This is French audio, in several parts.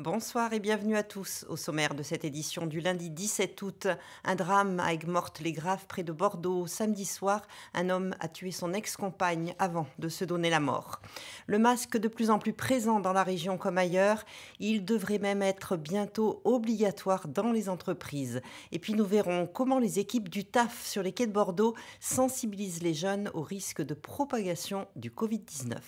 Bonsoir et bienvenue à tous. Au sommaire de cette édition du lundi 17 août, un drame avec morte mortes les graves près de Bordeaux. Samedi soir, un homme a tué son ex-compagne avant de se donner la mort. Le masque de plus en plus présent dans la région comme ailleurs, il devrait même être bientôt obligatoire dans les entreprises. Et puis nous verrons comment les équipes du TAF sur les quais de Bordeaux sensibilisent les jeunes au risque de propagation du Covid-19.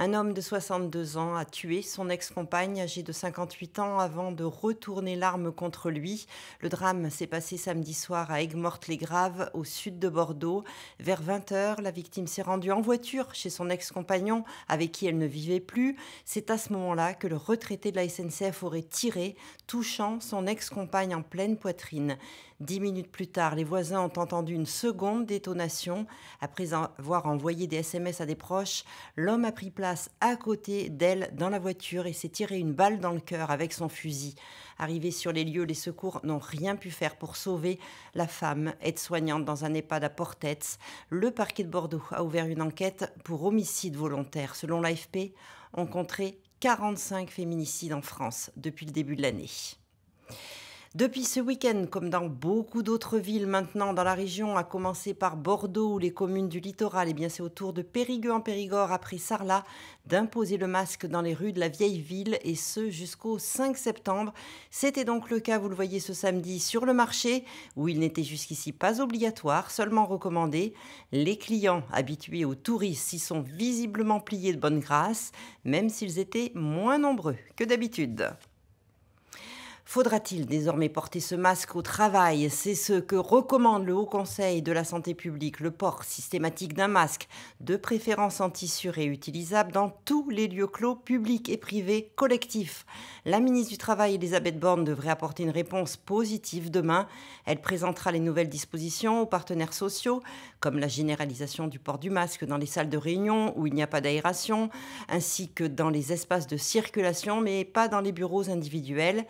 Un homme de 62 ans a tué son ex-compagne âgée de 58 ans avant de retourner l'arme contre lui. Le drame s'est passé samedi soir à Aigues-Mortes-les-Graves, au sud de Bordeaux. Vers 20h, la victime s'est rendue en voiture chez son ex-compagnon avec qui elle ne vivait plus. C'est à ce moment-là que le retraité de la SNCF aurait tiré, touchant son ex-compagne en pleine poitrine. Dix minutes plus tard, les voisins ont entendu une seconde détonation. Après avoir envoyé des SMS à des proches, l'homme a pris place à côté d'elle dans la voiture et s'est tiré une balle dans le cœur avec son fusil. Arrivé sur les lieux, les secours n'ont rien pu faire pour sauver la femme, aide-soignante dans un EHPAD à Portets. Le parquet de Bordeaux a ouvert une enquête pour homicide volontaire. Selon l'AFP, on compterait 45 féminicides en France depuis le début de l'année. Depuis ce week-end, comme dans beaucoup d'autres villes maintenant dans la région, à commencer par Bordeaux ou les communes du littoral, et eh bien c'est au tour de Périgueux en Périgord, après Sarlat, d'imposer le masque dans les rues de la vieille ville, et ce jusqu'au 5 septembre. C'était donc le cas, vous le voyez ce samedi, sur le marché, où il n'était jusqu'ici pas obligatoire, seulement recommandé. Les clients habitués aux touristes s'y sont visiblement pliés de bonne grâce, même s'ils étaient moins nombreux que d'habitude. Faudra-t-il désormais porter ce masque au travail C'est ce que recommande le Haut Conseil de la Santé publique, le port systématique d'un masque, de préférence en tissu réutilisable dans tous les lieux clos, publics et privés, collectifs. La ministre du Travail, Elisabeth Borne, devrait apporter une réponse positive demain. Elle présentera les nouvelles dispositions aux partenaires sociaux, comme la généralisation du port du masque dans les salles de réunion où il n'y a pas d'aération, ainsi que dans les espaces de circulation, mais pas dans les bureaux individuels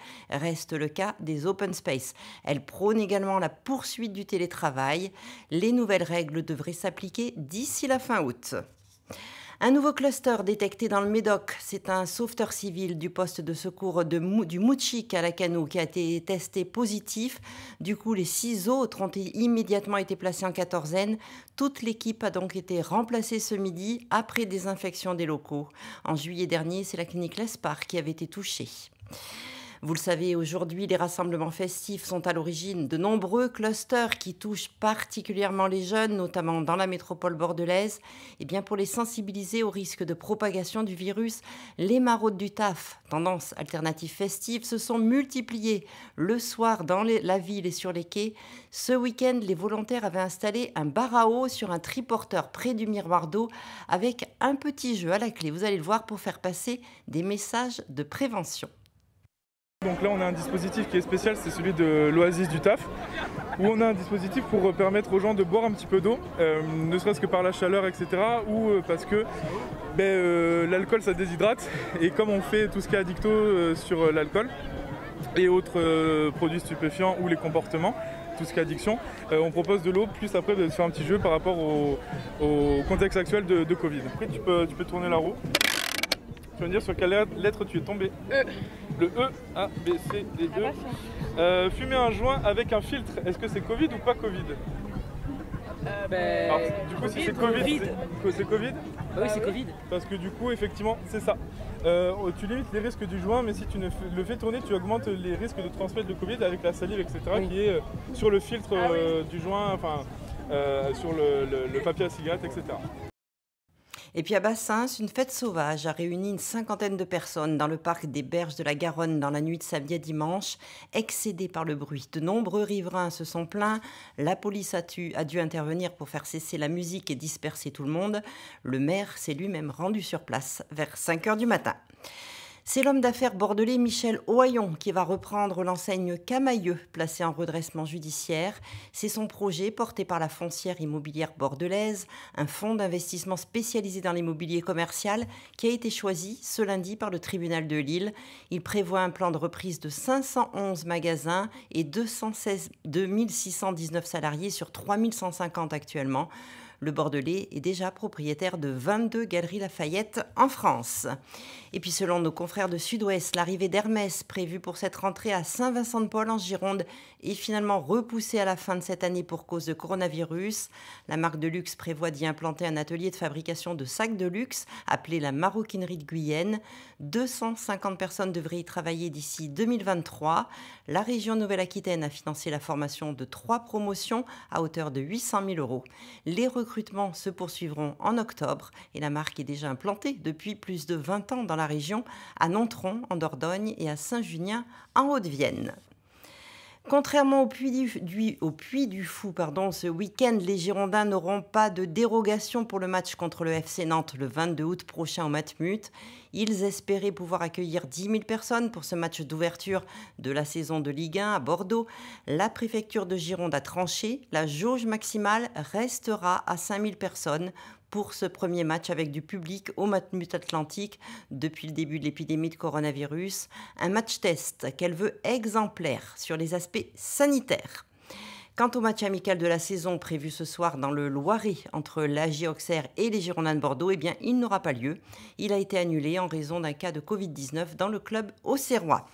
reste le cas des open space. Elle prône également la poursuite du télétravail. Les nouvelles règles devraient s'appliquer d'ici la fin août. Un nouveau cluster détecté dans le Médoc. C'est un sauveteur civil du poste de secours de du Mouchik à la Canou qui a été testé positif. Du coup, les six autres ont immédiatement été placés en quatorzaine. Toute l'équipe a donc été remplacée ce midi après désinfection des locaux. En juillet dernier, c'est la clinique Lespar qui avait été touchée. Vous le savez, aujourd'hui, les rassemblements festifs sont à l'origine de nombreux clusters qui touchent particulièrement les jeunes, notamment dans la métropole bordelaise. Et eh bien pour les sensibiliser au risque de propagation du virus, les maraudes du taf, tendance alternative festive, se sont multipliées le soir dans la ville et sur les quais. Ce week-end, les volontaires avaient installé un bar à eau sur un triporteur près du miroir d'eau avec un petit jeu à la clé, vous allez le voir, pour faire passer des messages de prévention. Donc là, on a un dispositif qui est spécial, c'est celui de l'Oasis du Taf, où on a un dispositif pour euh, permettre aux gens de boire un petit peu d'eau, euh, ne serait-ce que par la chaleur, etc., ou euh, parce que ben, l'alcool, ça déshydrate, et comme on fait tout ce qui est addicto sur l'alcool et autres produits stupéfiants ou les comportements, tout ce qui est addiction, on propose de l'eau, plus après ben, de faire un petit jeu par rapport au, contexte actuel de, Covid. Après, peux, tu peux tourner la roue. Tu vas me dire sur quelle lettre tu es tombé e. Le E, A, B, C, D, E. Ah bah, euh, fumer un joint avec un filtre, est-ce que c'est Covid ou pas Covid euh, bah, du coup, si c'est Covid, c'est Covid ah Oui, c'est ah Covid. Parce que du coup, effectivement, c'est ça. Euh, tu limites les risques du joint, mais si tu ne le fais tourner, tu augmentes les risques de transmettre le Covid avec la salive, etc., qui est sur le filtre du joint, enfin, sur le papier à cigarette, etc. Et puis à Bassins, une fête sauvage a réuni une cinquantaine de personnes dans le parc des Berges de la Garonne dans la nuit de samedi à dimanche, excédées par le bruit. De nombreux riverains se sont plaints. La police a, a dû intervenir pour faire cesser la musique et disperser tout le monde. Le maire s'est lui-même rendu sur place vers 5 h du matin. C'est l'homme d'affaires bordelais Michel Oyon qui va reprendre l'enseigne Camailleux, placée en redressement judiciaire. C'est son projet porté par la foncière immobilière bordelaise, un fonds d'investissement spécialisé dans l'immobilier commercial qui a été choisi ce lundi par le tribunal de Lille. Il prévoit un plan de reprise de 511 magasins et 216, 2619 salariés sur 3150 actuellement. Le Bordelais est déjà propriétaire de 22 galeries Lafayette en France. Et puis selon nos confrères de Sud-Ouest, l'arrivée d'Hermès prévue pour cette rentrée à Saint-Vincent-de-Paul en Gironde est finalement repoussée à la fin de cette année pour cause de coronavirus. La marque de luxe prévoit d'y implanter un atelier de fabrication de sacs de luxe appelé la maroquinerie de Guyenne. 250 personnes devraient y travailler d'ici 2023. La région Nouvelle-Aquitaine a financé la formation de trois promotions à hauteur de 800 000 euros. Les recrutements se poursuivront en octobre et la marque est déjà implantée depuis plus de 20 ans dans la région, à Nontron en Dordogne et à Saint-Junien en Haute-Vienne. Contrairement au Puy du, Fou, ce week-end, les Girondins n'auront pas de dérogation pour le match contre le FC Nantes le 22 août prochain au Matmut. Ils espéraient pouvoir accueillir 10 000 personnes pour ce match d'ouverture de la saison de Ligue 1 à Bordeaux. La préfecture de Gironde a tranché, la jauge maximale restera à 5 000 personnes pour ce premier match avec du public au Matmut Atlantique depuis le début de l'épidémie de coronavirus. Un match test qu'elle veut exemplaire sur les aspects sanitaires. Quant au match amical de la saison prévu ce soir dans le Loiret entre l'AG Auxerre et les Girondins de Bordeaux, eh bien, il n'aura pas lieu. Il a été annulé en raison d'un cas de Covid-19 dans le club auxerrois.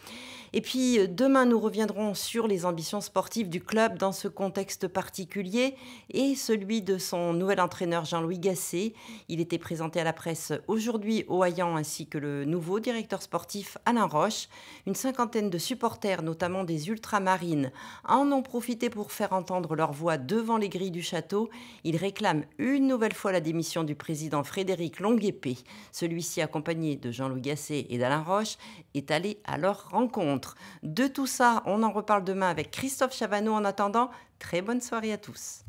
Et puis demain, nous reviendrons sur les ambitions sportives du club dans ce contexte particulier et celui de son nouvel entraîneur Jean-Louis Gasset. Il était présenté à la presse aujourd'hui au Hayan ainsi que le nouveau directeur sportif Alain Roche. Une cinquantaine de supporters, notamment des ultramarines, en ont profité pour faire entendre leur voix devant les grilles du château. Ils réclament une nouvelle fois la démission du président Frédéric épée Celui-ci, accompagné de Jean-Louis Gasset et d'Alain Roche, est allé à leur rencontre. De tout ça, on en reparle demain avec Christophe Chavano. En attendant, très bonne soirée à tous.